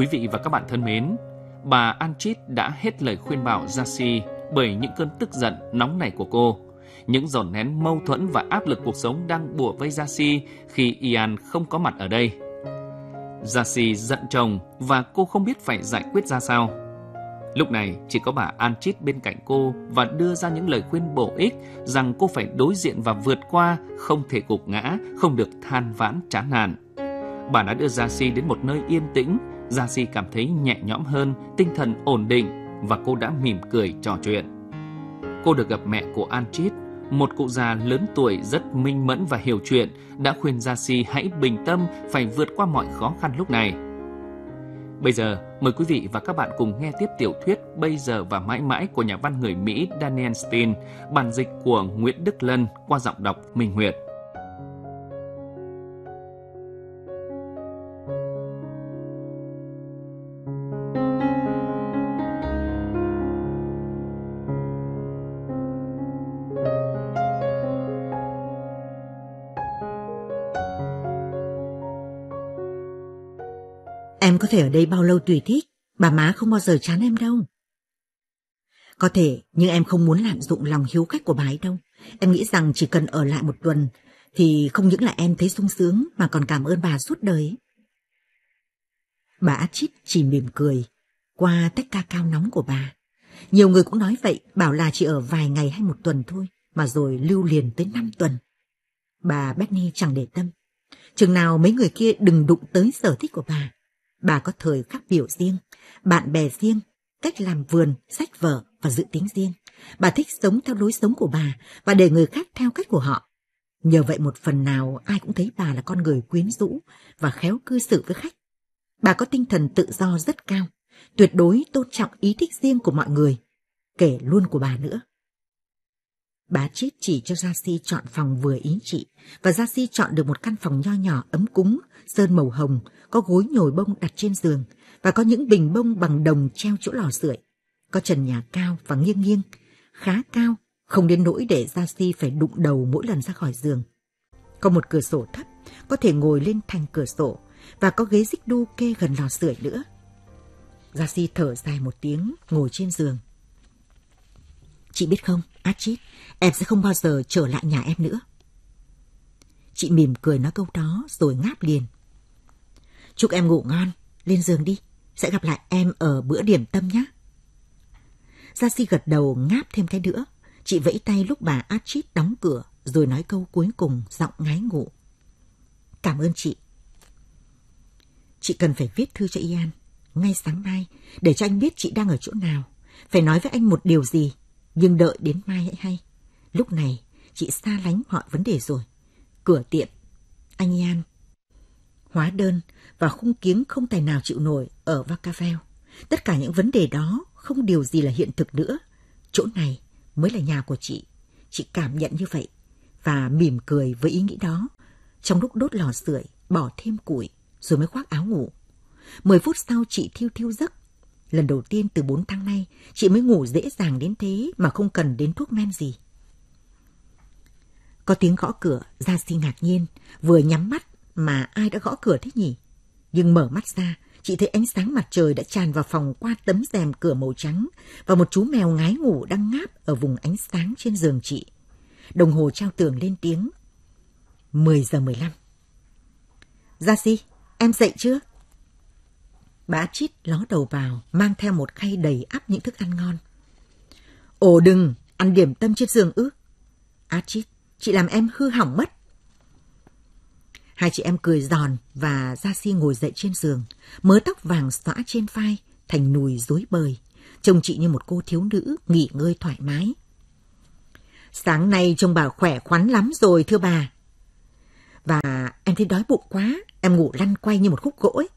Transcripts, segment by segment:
Quý vị và các bạn thân mến, bà Anchit đã hết lời khuyên bảo Jasi bởi những cơn tức giận nóng nảy của cô. Những dồn nén mâu thuẫn và áp lực cuộc sống đang bùa vây Jasi khi Ian không có mặt ở đây. Jasi giận chồng và cô không biết phải giải quyết ra sao. Lúc này chỉ có bà Anchit bên cạnh cô và đưa ra những lời khuyên bổ ích rằng cô phải đối diện và vượt qua, không thể gục ngã, không được than vãn chán nản. Bà đã đưa Jasi đến một nơi yên tĩnh Giang Si cảm thấy nhẹ nhõm hơn, tinh thần ổn định và cô đã mỉm cười trò chuyện. Cô được gặp mẹ của An Chít, một cụ già lớn tuổi rất minh mẫn và hiểu chuyện, đã khuyên Gia Si hãy bình tâm phải vượt qua mọi khó khăn lúc này. Bây giờ, mời quý vị và các bạn cùng nghe tiếp tiểu thuyết Bây giờ và mãi mãi của nhà văn người Mỹ Daniel Stein, bản dịch của Nguyễn Đức Lân qua giọng đọc Minh Nguyệt. thể ở đây bao lâu tùy thích, bà má không bao giờ chán em đâu. Có thể, nhưng em không muốn lạm dụng lòng hiếu khách của bà ấy đâu. Em nghĩ rằng chỉ cần ở lại một tuần thì không những là em thấy sung sướng mà còn cảm ơn bà suốt đời. Bà Chít chỉ mỉm cười qua tách ca cao nóng của bà. Nhiều người cũng nói vậy, bảo là chỉ ở vài ngày hay một tuần thôi, mà rồi lưu liền tới năm tuần. Bà Betty chẳng để tâm. Chừng nào mấy người kia đừng đụng tới sở thích của bà, Bà có thời khắc biểu riêng, bạn bè riêng, cách làm vườn, sách vở và dự tính riêng. Bà thích sống theo lối sống của bà và để người khác theo cách của họ. Nhờ vậy một phần nào ai cũng thấy bà là con người quyến rũ và khéo cư xử với khách. Bà có tinh thần tự do rất cao, tuyệt đối tôn trọng ý thích riêng của mọi người, kể luôn của bà nữa. Bá chiết chỉ cho Gia Si chọn phòng vừa ý chị và Gia Si chọn được một căn phòng nho nhỏ ấm cúng, sơn màu hồng, có gối nhồi bông đặt trên giường và có những bình bông bằng đồng treo chỗ lò sưởi. Có trần nhà cao và nghiêng nghiêng, khá cao, không đến nỗi để Gia Si phải đụng đầu mỗi lần ra khỏi giường. Có một cửa sổ thấp, có thể ngồi lên thành cửa sổ và có ghế xích đu kê gần lò sưởi nữa. Gia Si thở dài một tiếng, ngồi trên giường. Chị biết không, Achit, em sẽ không bao giờ trở lại nhà em nữa. Chị mỉm cười nói câu đó rồi ngáp liền. Chúc em ngủ ngon, lên giường đi, sẽ gặp lại em ở bữa điểm tâm nhé. Gia Si gật đầu ngáp thêm cái nữa. Chị vẫy tay lúc bà Achit đóng cửa rồi nói câu cuối cùng giọng ngái ngủ. Cảm ơn chị. Chị cần phải viết thư cho Ian ngay sáng mai để cho anh biết chị đang ở chỗ nào. Phải nói với anh một điều gì nhưng đợi đến mai hãy hay. Lúc này, chị xa lánh mọi vấn đề rồi. Cửa tiệm, anh Yan. Hóa đơn và khung kiếng không tài nào chịu nổi ở Vacaville. Tất cả những vấn đề đó không điều gì là hiện thực nữa. Chỗ này mới là nhà của chị. Chị cảm nhận như vậy và mỉm cười với ý nghĩ đó. Trong lúc đốt lò sưởi, bỏ thêm củi rồi mới khoác áo ngủ. Mười phút sau chị thiêu thiêu giấc Lần đầu tiên từ 4 tháng nay, chị mới ngủ dễ dàng đến thế mà không cần đến thuốc men gì. Có tiếng gõ cửa, Gia Si ngạc nhiên, vừa nhắm mắt mà ai đã gõ cửa thế nhỉ? Nhưng mở mắt ra, chị thấy ánh sáng mặt trời đã tràn vào phòng qua tấm rèm cửa màu trắng và một chú mèo ngái ngủ đang ngáp ở vùng ánh sáng trên giường chị. Đồng hồ trao tường lên tiếng. 10 giờ 15. Gia Si, em dậy chưa? Bà Chít ló đầu vào, mang theo một khay đầy ắp những thức ăn ngon. Ồ đừng, ăn điểm tâm trên giường ư. Á Chít, chị làm em hư hỏng mất. Hai chị em cười giòn và ra Si ngồi dậy trên giường, mớ tóc vàng xõa trên vai, thành nùi rối bời. Trông chị như một cô thiếu nữ, nghỉ ngơi thoải mái. Sáng nay trông bà khỏe khoắn lắm rồi thưa bà. Và em thấy đói bụng quá, em ngủ lăn quay như một khúc gỗ ấy.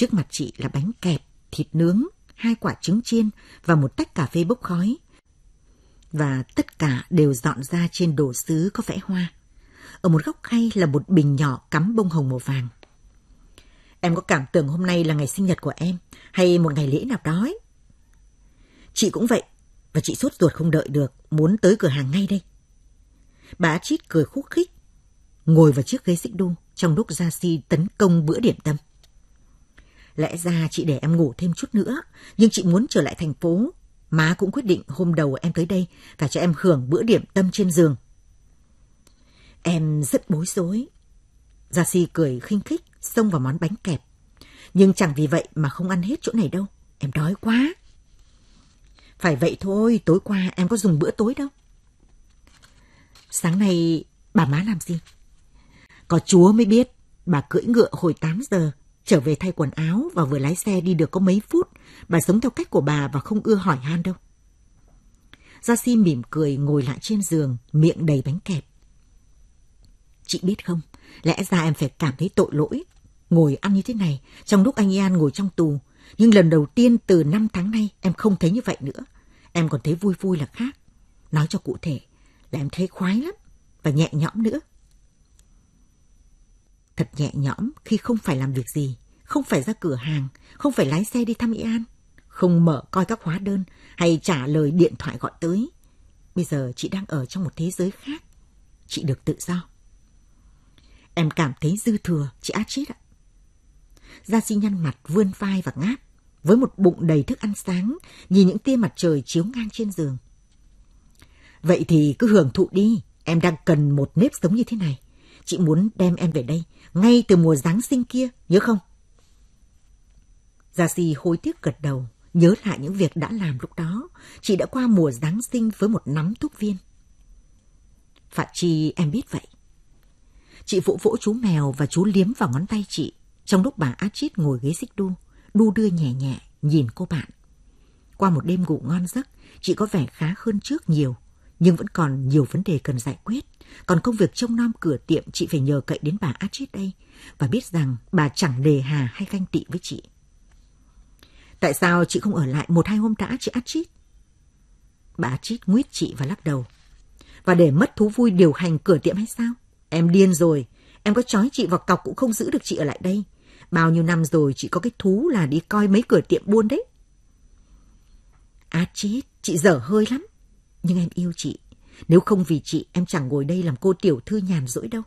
Trước mặt chị là bánh kẹp, thịt nướng, hai quả trứng chiên và một tách cà phê bốc khói. Và tất cả đều dọn ra trên đồ sứ có vẽ hoa. Ở một góc hay là một bình nhỏ cắm bông hồng màu vàng. Em có cảm tưởng hôm nay là ngày sinh nhật của em hay một ngày lễ nào đó ấy. Chị cũng vậy, và chị sốt ruột không đợi được, muốn tới cửa hàng ngay đây. Bà Chít cười khúc khích, ngồi vào chiếc ghế xích đu trong lúc Gia Si tấn công bữa điểm tâm. Lẽ ra chị để em ngủ thêm chút nữa, nhưng chị muốn trở lại thành phố. Má cũng quyết định hôm đầu em tới đây và cho em hưởng bữa điểm tâm trên giường. Em rất bối rối. Gia Si cười khinh khích, xông vào món bánh kẹp. Nhưng chẳng vì vậy mà không ăn hết chỗ này đâu. Em đói quá. Phải vậy thôi, tối qua em có dùng bữa tối đâu. Sáng nay bà má làm gì? Có chúa mới biết, bà cưỡi ngựa hồi 8 giờ Trở về thay quần áo và vừa lái xe đi được có mấy phút, bà sống theo cách của bà và không ưa hỏi han đâu. Gia Si mỉm cười ngồi lại trên giường, miệng đầy bánh kẹp. Chị biết không, lẽ ra em phải cảm thấy tội lỗi. Ngồi ăn như thế này, trong lúc anh Ian ngồi trong tù. Nhưng lần đầu tiên từ 5 tháng nay, em không thấy như vậy nữa. Em còn thấy vui vui là khác. Nói cho cụ thể, là em thấy khoái lắm và nhẹ nhõm nữa thật nhẹ nhõm khi không phải làm việc gì, không phải ra cửa hàng, không phải lái xe đi thăm y an, không mở coi các hóa đơn hay trả lời điện thoại gọi tới. Bây giờ chị đang ở trong một thế giới khác. Chị được tự do. Em cảm thấy dư thừa, chị Achit ạ. Gia Di nhăn mặt vươn vai và ngáp, với một bụng đầy thức ăn sáng, nhìn những tia mặt trời chiếu ngang trên giường. Vậy thì cứ hưởng thụ đi, em đang cần một nếp sống như thế này. Chị muốn đem em về đây ngay từ mùa Giáng sinh kia, nhớ không? Gia Si hối tiếc gật đầu, nhớ lại những việc đã làm lúc đó. Chị đã qua mùa Giáng sinh với một nắm thuốc viên. Phạm Chi em biết vậy. Chị vỗ vỗ chú mèo và chú liếm vào ngón tay chị, trong lúc bà Achit ngồi ghế xích đu, đu đưa nhẹ nhẹ, nhìn cô bạn. Qua một đêm ngủ ngon giấc, chị có vẻ khá hơn trước nhiều, nhưng vẫn còn nhiều vấn đề cần giải quyết. Còn công việc trông nom cửa tiệm chị phải nhờ cậy đến bà Achit đây và biết rằng bà chẳng đề hà hay ganh tị với chị. Tại sao chị không ở lại một hai hôm đã chị Achit? Bà Achit nguyết chị và lắc đầu. Và để mất thú vui điều hành cửa tiệm hay sao? Em điên rồi, em có trói chị vào cọc cũng không giữ được chị ở lại đây. Bao nhiêu năm rồi chị có cái thú là đi coi mấy cửa tiệm buôn đấy. Achit, chị dở hơi lắm. Nhưng em yêu chị. Nếu không vì chị, em chẳng ngồi đây làm cô tiểu thư nhàn rỗi đâu.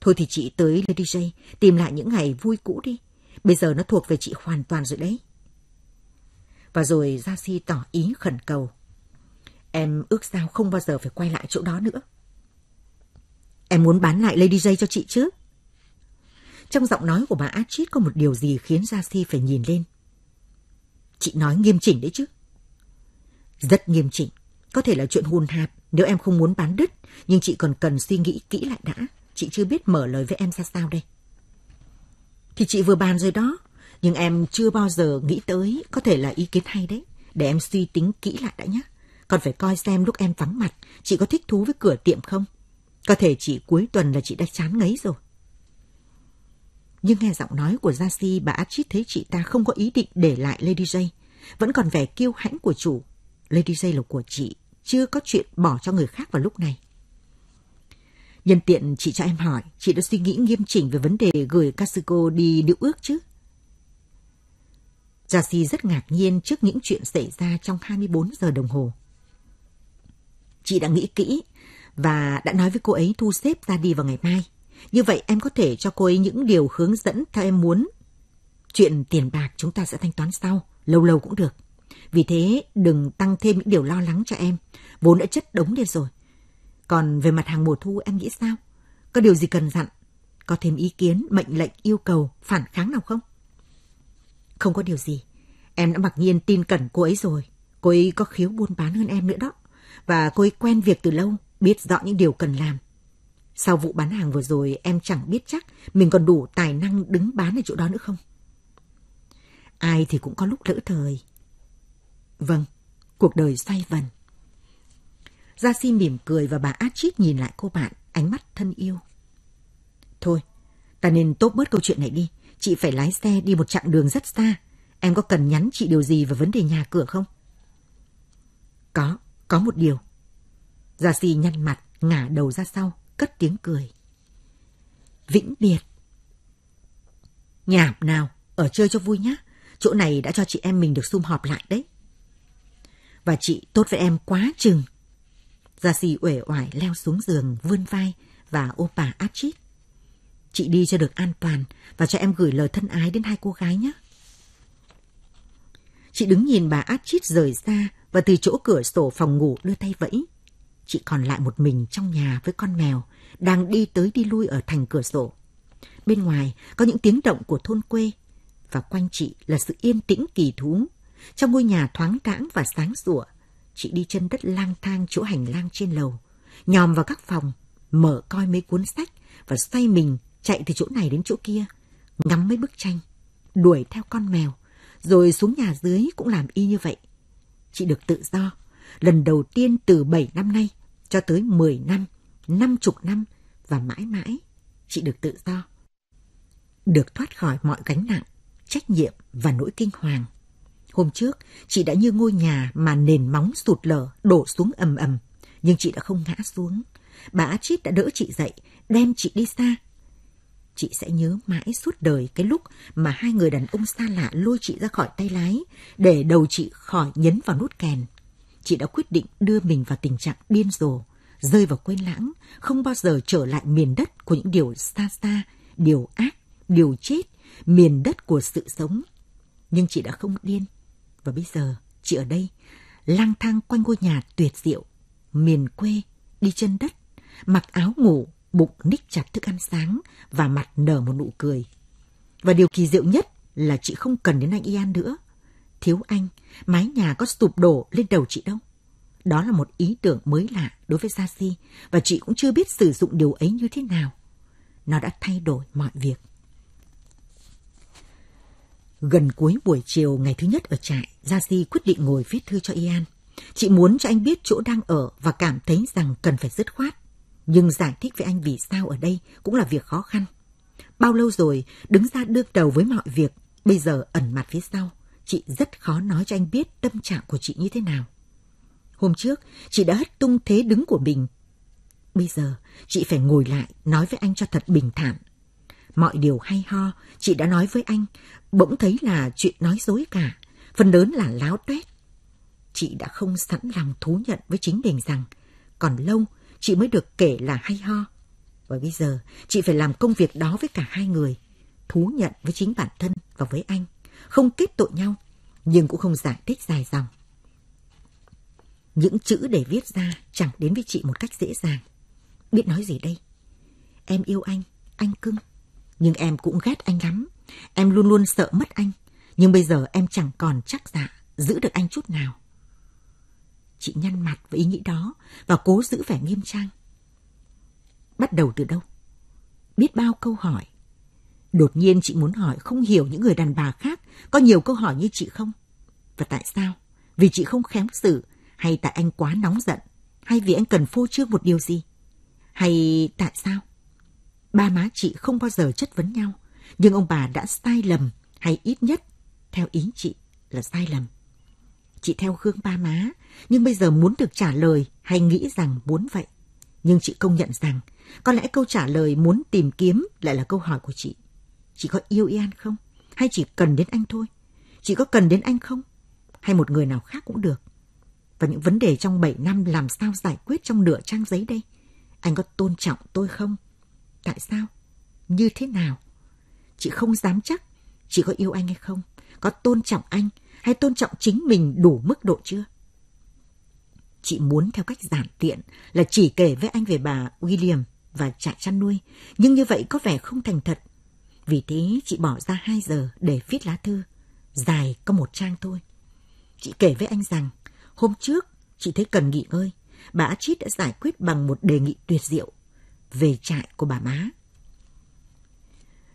Thôi thì chị tới Lady J, tìm lại những ngày vui cũ đi. Bây giờ nó thuộc về chị hoàn toàn rồi đấy. Và rồi Gia Si tỏ ý khẩn cầu. Em ước sao không bao giờ phải quay lại chỗ đó nữa. Em muốn bán lại Lady J cho chị chứ? Trong giọng nói của bà Achit có một điều gì khiến Gia Si phải nhìn lên. Chị nói nghiêm chỉnh đấy chứ. Rất nghiêm chỉnh. Có thể là chuyện hùn hạp nếu em không muốn bán đất nhưng chị còn cần suy nghĩ kỹ lại đã. Chị chưa biết mở lời với em ra sao đây. Thì chị vừa bàn rồi đó, nhưng em chưa bao giờ nghĩ tới có thể là ý kiến hay đấy. Để em suy tính kỹ lại đã nhé. Còn phải coi xem lúc em vắng mặt, chị có thích thú với cửa tiệm không? Có thể chị cuối tuần là chị đã chán ngấy rồi. Nhưng nghe giọng nói của Jasi, bà Achit thấy chị ta không có ý định để lại Lady J. Vẫn còn vẻ kiêu hãnh của chủ. Lady J là của chị, chưa có chuyện bỏ cho người khác vào lúc này. Nhân tiện chị cho em hỏi, chị đã suy nghĩ nghiêm chỉnh về vấn đề gửi Casico đi điều ước chứ? Jassi rất ngạc nhiên trước những chuyện xảy ra trong 24 giờ đồng hồ. Chị đã nghĩ kỹ và đã nói với cô ấy thu xếp ra đi vào ngày mai. Như vậy em có thể cho cô ấy những điều hướng dẫn theo em muốn. Chuyện tiền bạc chúng ta sẽ thanh toán sau, lâu lâu cũng được. Vì thế đừng tăng thêm những điều lo lắng cho em, vốn đã chất đống lên rồi. Còn về mặt hàng mùa thu em nghĩ sao? Có điều gì cần dặn? Có thêm ý kiến, mệnh lệnh, yêu cầu, phản kháng nào không? Không có điều gì. Em đã mặc nhiên tin cẩn cô ấy rồi. Cô ấy có khiếu buôn bán hơn em nữa đó. Và cô ấy quen việc từ lâu, biết rõ những điều cần làm. Sau vụ bán hàng vừa rồi em chẳng biết chắc mình còn đủ tài năng đứng bán ở chỗ đó nữa không? Ai thì cũng có lúc lỡ thời, Vâng, cuộc đời xoay vần. Gia Si mỉm cười và bà Achit nhìn lại cô bạn, ánh mắt thân yêu. Thôi, ta nên tốt bớt câu chuyện này đi. Chị phải lái xe đi một chặng đường rất xa. Em có cần nhắn chị điều gì về vấn đề nhà cửa không? Có, có một điều. Gia Si nhăn mặt, ngả đầu ra sau, cất tiếng cười. Vĩnh biệt. Nhảm nào, ở chơi cho vui nhá. Chỗ này đã cho chị em mình được sum họp lại đấy và chị tốt với em quá chừng. Gia Sĩ uể oải leo xuống giường vươn vai và ôm bà Achit. Chị đi cho được an toàn và cho em gửi lời thân ái đến hai cô gái nhé. Chị đứng nhìn bà Achit rời ra và từ chỗ cửa sổ phòng ngủ đưa tay vẫy. Chị còn lại một mình trong nhà với con mèo, đang đi tới đi lui ở thành cửa sổ. Bên ngoài có những tiếng động của thôn quê và quanh chị là sự yên tĩnh kỳ thú trong ngôi nhà thoáng đãng và sáng sủa, chị đi chân đất lang thang chỗ hành lang trên lầu, nhòm vào các phòng, mở coi mấy cuốn sách và xoay mình chạy từ chỗ này đến chỗ kia, ngắm mấy bức tranh, đuổi theo con mèo, rồi xuống nhà dưới cũng làm y như vậy. Chị được tự do, lần đầu tiên từ 7 năm nay cho tới 10 năm, 50 năm và mãi mãi chị được tự do. Được thoát khỏi mọi gánh nặng, trách nhiệm và nỗi kinh hoàng. Hôm trước, chị đã như ngôi nhà mà nền móng sụt lở, đổ xuống ầm ầm. Nhưng chị đã không ngã xuống. Bà Achit đã đỡ chị dậy, đem chị đi xa. Chị sẽ nhớ mãi suốt đời cái lúc mà hai người đàn ông xa lạ lôi chị ra khỏi tay lái để đầu chị khỏi nhấn vào nút kèn. Chị đã quyết định đưa mình vào tình trạng điên rồ, rơi vào quên lãng, không bao giờ trở lại miền đất của những điều xa xa, điều ác, điều chết, miền đất của sự sống. Nhưng chị đã không điên, và bây giờ, chị ở đây, lang thang quanh ngôi nhà tuyệt diệu, miền quê, đi chân đất, mặc áo ngủ, bụng ních chặt thức ăn sáng và mặt nở một nụ cười. Và điều kỳ diệu nhất là chị không cần đến anh Ian nữa. Thiếu anh, mái nhà có sụp đổ lên đầu chị đâu. Đó là một ý tưởng mới lạ đối với Sasi và chị cũng chưa biết sử dụng điều ấy như thế nào. Nó đã thay đổi mọi việc. Gần cuối buổi chiều ngày thứ nhất ở trại, Gia Di quyết định ngồi viết thư cho Ian. Chị muốn cho anh biết chỗ đang ở và cảm thấy rằng cần phải dứt khoát. Nhưng giải thích với anh vì sao ở đây cũng là việc khó khăn. Bao lâu rồi đứng ra đương đầu với mọi việc, bây giờ ẩn mặt phía sau. Chị rất khó nói cho anh biết tâm trạng của chị như thế nào. Hôm trước, chị đã hất tung thế đứng của mình. Bây giờ, chị phải ngồi lại nói với anh cho thật bình thản mọi điều hay ho, chị đã nói với anh, bỗng thấy là chuyện nói dối cả, phần lớn là láo tuét. Chị đã không sẵn lòng thú nhận với chính mình rằng, còn lâu chị mới được kể là hay ho. Và bây giờ, chị phải làm công việc đó với cả hai người, thú nhận với chính bản thân và với anh, không kết tội nhau, nhưng cũng không giải thích dài dòng. Những chữ để viết ra chẳng đến với chị một cách dễ dàng. Biết nói gì đây? Em yêu anh, anh cưng nhưng em cũng ghét anh lắm. Em luôn luôn sợ mất anh, nhưng bây giờ em chẳng còn chắc dạ giữ được anh chút nào. Chị nhăn mặt với ý nghĩ đó và cố giữ vẻ nghiêm trang. Bắt đầu từ đâu? Biết bao câu hỏi. Đột nhiên chị muốn hỏi không hiểu những người đàn bà khác có nhiều câu hỏi như chị không? Và tại sao? Vì chị không khéo xử hay tại anh quá nóng giận? Hay vì anh cần phô trương một điều gì? Hay tại sao? Ba má chị không bao giờ chất vấn nhau, nhưng ông bà đã sai lầm hay ít nhất, theo ý chị là sai lầm. Chị theo gương ba má, nhưng bây giờ muốn được trả lời hay nghĩ rằng muốn vậy. Nhưng chị công nhận rằng, có lẽ câu trả lời muốn tìm kiếm lại là câu hỏi của chị. Chị có yêu Ian không? Hay chỉ cần đến anh thôi? Chị có cần đến anh không? Hay một người nào khác cũng được? Và những vấn đề trong 7 năm làm sao giải quyết trong nửa trang giấy đây? Anh có tôn trọng tôi không? Tại sao? Như thế nào? Chị không dám chắc chị có yêu anh hay không? Có tôn trọng anh hay tôn trọng chính mình đủ mức độ chưa? Chị muốn theo cách giản tiện là chỉ kể với anh về bà William và trại chăn nuôi, nhưng như vậy có vẻ không thành thật. Vì thế chị bỏ ra 2 giờ để viết lá thư, dài có một trang thôi. Chị kể với anh rằng, hôm trước chị thấy cần nghỉ ngơi, bà Chit đã giải quyết bằng một đề nghị tuyệt diệu về trại của bà má.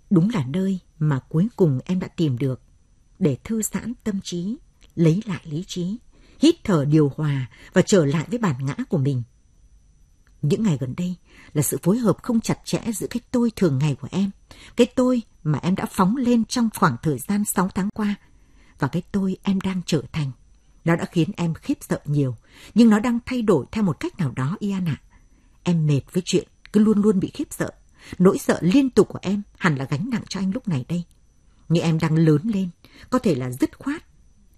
Đúng là nơi mà cuối cùng em đã tìm được để thư giãn tâm trí, lấy lại lý trí, hít thở điều hòa và trở lại với bản ngã của mình. Những ngày gần đây là sự phối hợp không chặt chẽ giữa cái tôi thường ngày của em, cái tôi mà em đã phóng lên trong khoảng thời gian 6 tháng qua và cái tôi em đang trở thành. Nó đã khiến em khiếp sợ nhiều, nhưng nó đang thay đổi theo một cách nào đó Ian ạ. À. Em mệt với chuyện cứ luôn luôn bị khiếp sợ. Nỗi sợ liên tục của em hẳn là gánh nặng cho anh lúc này đây. Nhưng em đang lớn lên, có thể là dứt khoát.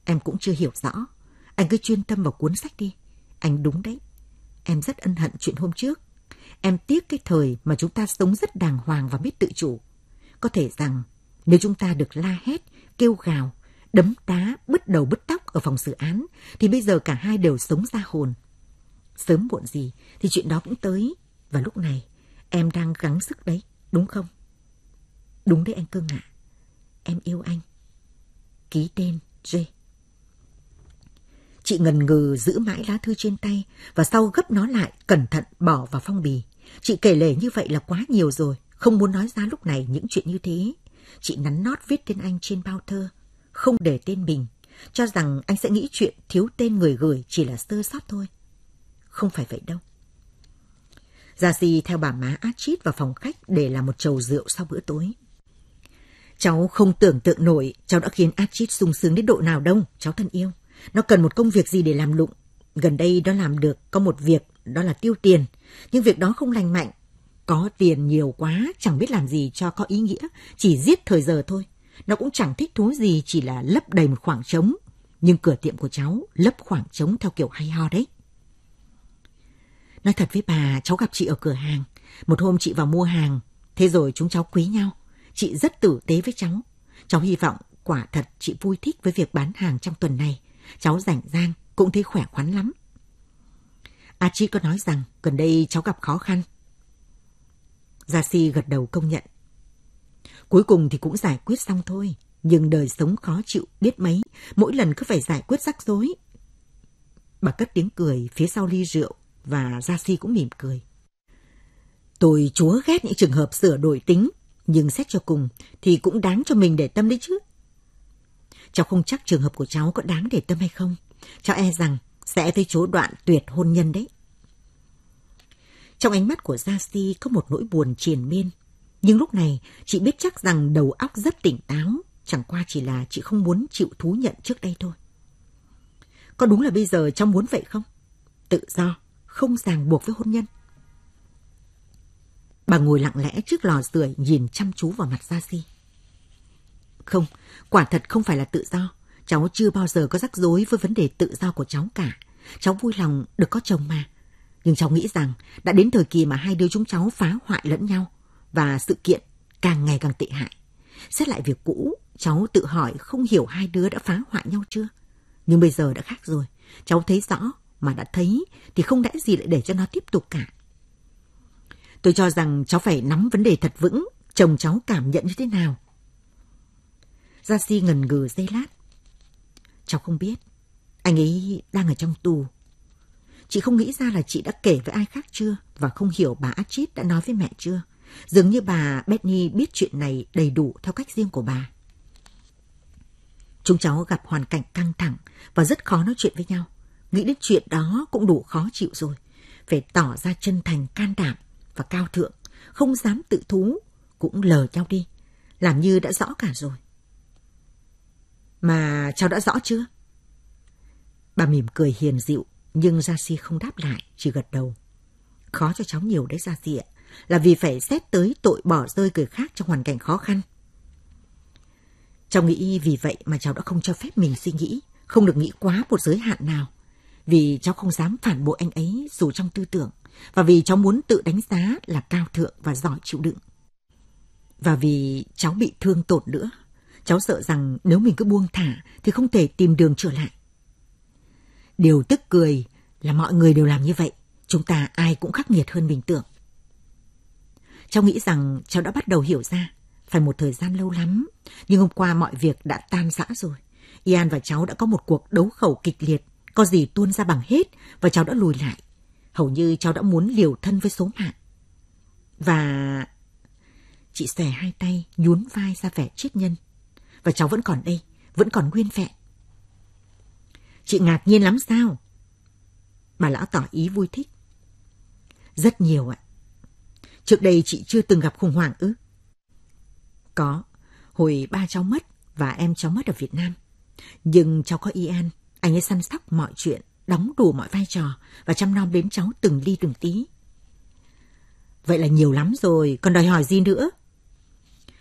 Em cũng chưa hiểu rõ. Anh cứ chuyên tâm vào cuốn sách đi. Anh đúng đấy. Em rất ân hận chuyện hôm trước. Em tiếc cái thời mà chúng ta sống rất đàng hoàng và biết tự chủ. Có thể rằng nếu chúng ta được la hét, kêu gào, đấm đá, bứt đầu bứt tóc ở phòng xử án, thì bây giờ cả hai đều sống ra hồn. Sớm muộn gì thì chuyện đó cũng tới. Và lúc này, em đang gắng sức đấy, đúng không? Đúng đấy anh cưng ạ. Em yêu anh. Ký tên J. Chị ngần ngừ giữ mãi lá thư trên tay và sau gấp nó lại, cẩn thận bỏ vào phong bì. Chị kể lể như vậy là quá nhiều rồi, không muốn nói ra lúc này những chuyện như thế. Chị nắn nót viết tên anh trên bao thơ, không để tên mình, cho rằng anh sẽ nghĩ chuyện thiếu tên người gửi chỉ là sơ sót thôi. Không phải vậy đâu. Gia Di theo bà má Achit vào phòng khách để làm một chầu rượu sau bữa tối. Cháu không tưởng tượng nổi cháu đã khiến Achit sung sướng đến độ nào đâu, cháu thân yêu. Nó cần một công việc gì để làm lụng. Gần đây nó làm được có một việc, đó là tiêu tiền. Nhưng việc đó không lành mạnh. Có tiền nhiều quá, chẳng biết làm gì cho có ý nghĩa, chỉ giết thời giờ thôi. Nó cũng chẳng thích thú gì, chỉ là lấp đầy một khoảng trống. Nhưng cửa tiệm của cháu lấp khoảng trống theo kiểu hay ho đấy. Nói thật với bà, cháu gặp chị ở cửa hàng. Một hôm chị vào mua hàng, thế rồi chúng cháu quý nhau. Chị rất tử tế với cháu. Cháu hy vọng quả thật chị vui thích với việc bán hàng trong tuần này. Cháu rảnh rang, cũng thấy khỏe khoắn lắm. A à, Chi có nói rằng gần đây cháu gặp khó khăn. Gia Si gật đầu công nhận. Cuối cùng thì cũng giải quyết xong thôi, nhưng đời sống khó chịu biết mấy, mỗi lần cứ phải giải quyết rắc rối. Bà cất tiếng cười phía sau ly rượu, và Gia Si cũng mỉm cười. Tôi chúa ghét những trường hợp sửa đổi tính, nhưng xét cho cùng thì cũng đáng cho mình để tâm đấy chứ. Cháu không chắc trường hợp của cháu có đáng để tâm hay không. Cháu e rằng sẽ thấy chối đoạn tuyệt hôn nhân đấy. Trong ánh mắt của Gia Si có một nỗi buồn triền miên. Nhưng lúc này, chị biết chắc rằng đầu óc rất tỉnh táo, chẳng qua chỉ là chị không muốn chịu thú nhận trước đây thôi. Có đúng là bây giờ cháu muốn vậy không? Tự do, không ràng buộc với hôn nhân. Bà ngồi lặng lẽ trước lò sưởi nhìn chăm chú vào mặt Gia Si. Không, quả thật không phải là tự do. Cháu chưa bao giờ có rắc rối với vấn đề tự do của cháu cả. Cháu vui lòng được có chồng mà. Nhưng cháu nghĩ rằng đã đến thời kỳ mà hai đứa chúng cháu phá hoại lẫn nhau và sự kiện càng ngày càng tệ hại. Xét lại việc cũ, cháu tự hỏi không hiểu hai đứa đã phá hoại nhau chưa. Nhưng bây giờ đã khác rồi. Cháu thấy rõ mà đã thấy thì không lẽ gì lại để cho nó tiếp tục cả. Tôi cho rằng cháu phải nắm vấn đề thật vững, chồng cháu cảm nhận như thế nào. Gia Si ngần ngừ giây lát. Cháu không biết, anh ấy đang ở trong tù. Chị không nghĩ ra là chị đã kể với ai khác chưa và không hiểu bà Achit đã nói với mẹ chưa. Dường như bà Betty biết chuyện này đầy đủ theo cách riêng của bà. Chúng cháu gặp hoàn cảnh căng thẳng và rất khó nói chuyện với nhau nghĩ đến chuyện đó cũng đủ khó chịu rồi. Phải tỏ ra chân thành, can đảm và cao thượng, không dám tự thú, cũng lờ nhau đi, làm như đã rõ cả rồi. Mà cháu đã rõ chưa? Bà mỉm cười hiền dịu, nhưng Gia Si không đáp lại, chỉ gật đầu. Khó cho cháu nhiều đấy Gia Si ạ, là vì phải xét tới tội bỏ rơi người khác trong hoàn cảnh khó khăn. Cháu nghĩ vì vậy mà cháu đã không cho phép mình suy nghĩ, không được nghĩ quá một giới hạn nào vì cháu không dám phản bội anh ấy dù trong tư tưởng và vì cháu muốn tự đánh giá là cao thượng và giỏi chịu đựng. Và vì cháu bị thương tổn nữa, cháu sợ rằng nếu mình cứ buông thả thì không thể tìm đường trở lại. Điều tức cười là mọi người đều làm như vậy, chúng ta ai cũng khắc nghiệt hơn bình tưởng. Cháu nghĩ rằng cháu đã bắt đầu hiểu ra, phải một thời gian lâu lắm, nhưng hôm qua mọi việc đã tan rã rồi. Ian và cháu đã có một cuộc đấu khẩu kịch liệt có gì tuôn ra bằng hết và cháu đã lùi lại. Hầu như cháu đã muốn liều thân với số mạng. Và... Chị xòe hai tay, nhún vai ra vẻ chết nhân. Và cháu vẫn còn đây, vẫn còn nguyên vẹn. Chị ngạc nhiên lắm sao? Bà lão tỏ ý vui thích. Rất nhiều ạ. Trước đây chị chưa từng gặp khủng hoảng ư? Có. Hồi ba cháu mất và em cháu mất ở Việt Nam. Nhưng cháu có y an anh ấy săn sóc mọi chuyện, đóng đủ mọi vai trò và chăm nom đến cháu từng ly từng tí. Vậy là nhiều lắm rồi, còn đòi hỏi gì nữa?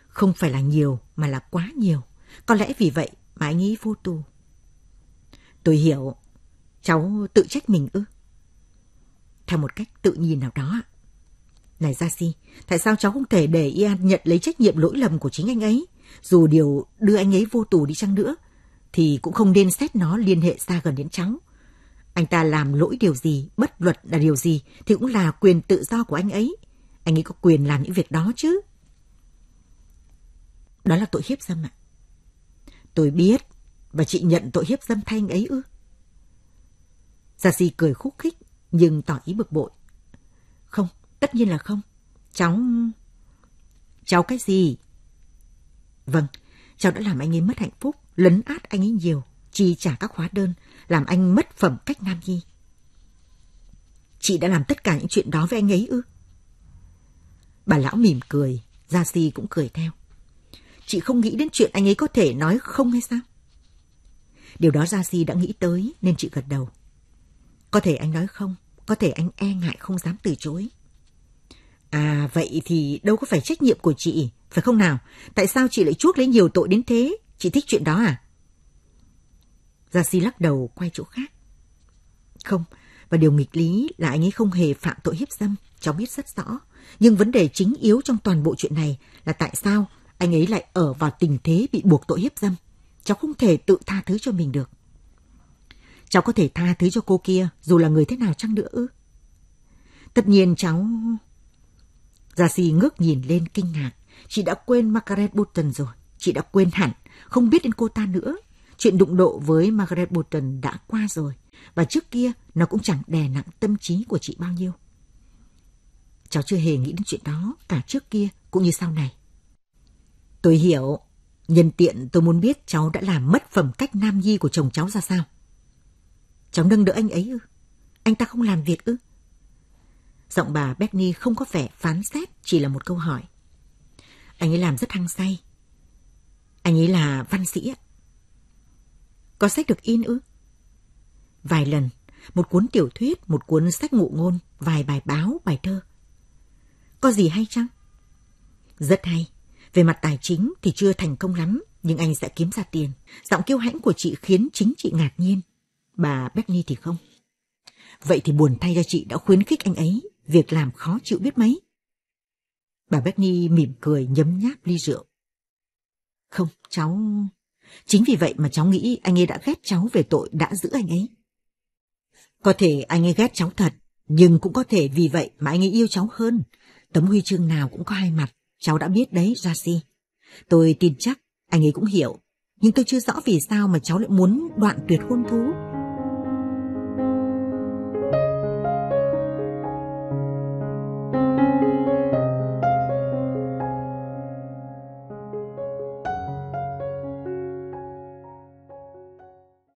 Không phải là nhiều mà là quá nhiều. Có lẽ vì vậy mà anh ấy vô tù. Tôi hiểu. Cháu tự trách mình ư? Theo một cách tự nhiên nào đó ạ. Này Jasi, tại sao cháu không thể để Ian nhận lấy trách nhiệm lỗi lầm của chính anh ấy? Dù điều đưa anh ấy vô tù đi chăng nữa, thì cũng không nên xét nó liên hệ xa gần đến cháu. Anh ta làm lỗi điều gì, bất luật là điều gì thì cũng là quyền tự do của anh ấy. Anh ấy có quyền làm những việc đó chứ. Đó là tội hiếp dâm ạ. Tôi biết, và chị nhận tội hiếp dâm thay anh ấy ư? Gia Si cười khúc khích, nhưng tỏ ý bực bội. Không, tất nhiên là không. Cháu... Cháu cái gì? Vâng, cháu đã làm anh ấy mất hạnh phúc lấn át anh ấy nhiều, chi trả các hóa đơn, làm anh mất phẩm cách nam nhi. Chị đã làm tất cả những chuyện đó với anh ấy ư? Bà lão mỉm cười, Gia Si cũng cười theo. Chị không nghĩ đến chuyện anh ấy có thể nói không hay sao? Điều đó Gia Si đã nghĩ tới nên chị gật đầu. Có thể anh nói không, có thể anh e ngại không dám từ chối. À vậy thì đâu có phải trách nhiệm của chị, phải không nào? Tại sao chị lại chuốc lấy nhiều tội đến thế? Chị thích chuyện đó à? Gia Si lắc đầu quay chỗ khác. Không, và điều nghịch lý là anh ấy không hề phạm tội hiếp dâm, cháu biết rất rõ. Nhưng vấn đề chính yếu trong toàn bộ chuyện này là tại sao anh ấy lại ở vào tình thế bị buộc tội hiếp dâm. Cháu không thể tự tha thứ cho mình được. Cháu có thể tha thứ cho cô kia dù là người thế nào chăng nữa ư? Tất nhiên cháu... Gia Si ngước nhìn lên kinh ngạc. Chị đã quên Margaret Bolton rồi. Chị đã quên hẳn không biết đến cô ta nữa. Chuyện đụng độ với Margaret Bolton đã qua rồi, và trước kia nó cũng chẳng đè nặng tâm trí của chị bao nhiêu. Cháu chưa hề nghĩ đến chuyện đó, cả trước kia cũng như sau này. Tôi hiểu, nhân tiện tôi muốn biết cháu đã làm mất phẩm cách nam nhi của chồng cháu ra sao. Cháu nâng đỡ anh ấy ư? Anh ta không làm việc ư? Giọng bà Bettany không có vẻ phán xét, chỉ là một câu hỏi. Anh ấy làm rất hăng say, anh ấy là văn sĩ ạ. Có sách được in ư? Vài lần, một cuốn tiểu thuyết, một cuốn sách ngụ ngôn, vài bài báo, bài thơ. Có gì hay chăng? Rất hay. Về mặt tài chính thì chưa thành công lắm, nhưng anh sẽ kiếm ra tiền. Giọng kiêu hãnh của chị khiến chính chị ngạc nhiên. Bà Beckney thì không. Vậy thì buồn thay cho chị đã khuyến khích anh ấy, việc làm khó chịu biết mấy. Bà Beckney mỉm cười nhấm nháp ly rượu. Không, cháu... Chính vì vậy mà cháu nghĩ anh ấy đã ghét cháu về tội đã giữ anh ấy. Có thể anh ấy ghét cháu thật, nhưng cũng có thể vì vậy mà anh ấy yêu cháu hơn. Tấm huy chương nào cũng có hai mặt, cháu đã biết đấy, Rasi. Tôi tin chắc anh ấy cũng hiểu, nhưng tôi chưa rõ vì sao mà cháu lại muốn đoạn tuyệt hôn thú.